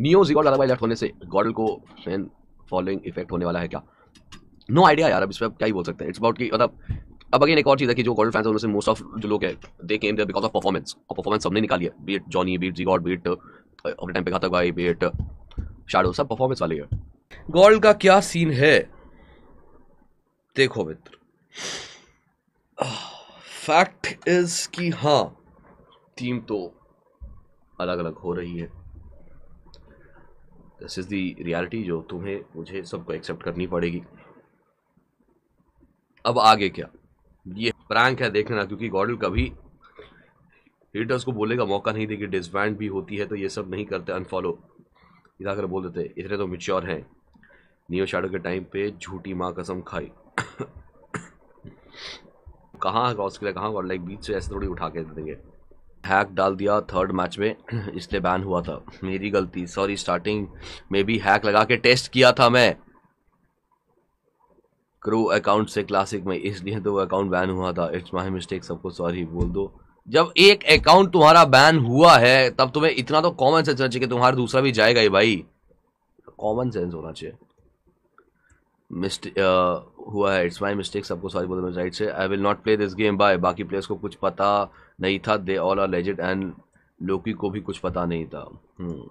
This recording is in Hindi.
नियो जीगॉड दादा भाई लेफ्ट होने से गॉडल को फैन फॉलोइंग इफेक्ट होने वाला है क्या नो no आइडिया यार अब इस पर क्या ही बोल सकते हैं इट्स अबाउट की मतलब अब अगेन एक और चीज़ है कि जो गॉडल फैंस उनमें से मोस्ट ऑफ जो लोग हैं they came there because of performance और परफॉर्मेंस सबने निकाली है beat Johnny beat G god beat अपने टाइम पे घातक भाई बीट शाडो सब परफॉर्मेंस वाली है गॉल्ड का क्या सीन है देखो मित्र फैक्ट इज कि हाँ टीम तो अलग अलग हो रही है दिस इज़ द रियलिटी जो तुम्हें मुझे सबको एक्सेप्ट करनी पड़ेगी अब आगे क्या ये प्रैंक है देखना क्योंकि गॉडल कभी हिटर्स को बोलने का मौका नहीं देगी डिसबैंड भी होती है तो ये सब नहीं करते अनफॉलो इधर कर बोल देते इतने तो मिच्योर हैं नियो शाडो के टाइम पे झूठी माँ कसम खाई कहाँ क्रॉस कहाँ गॉड लाइक बीच से ऐसे थोड़ी उठा के दे देंगे हैक डाल दिया थर्ड मैच में इसलिए बैन हुआ था मेरी गलती सॉरी स्टार्टिंग में भी हैक लगा के टेस्ट किया था मैं क्रो अकाउंट से क्लासिक में इसलिए तो अकाउंट बैन हुआ था इट्स माय मिस्टेक सबको सॉरी बोल दो जब एक अकाउंट तुम्हारा बैन हुआ है तब तुम्हें इतना तो कॉमन सेंस होना चाहिए कि तुम्हारा दूसरा भी जाएगा ही भाई कॉमन सेंस होना चाहिए मिस्टे हुआ है इट्स माई मिस्टेक सबको सॉरी बोल राइट से I will not play this game bye बाकी प्लेयर्स को कुछ पता नहीं था they all are legends and Loki को भी कुछ पता नहीं था hmm.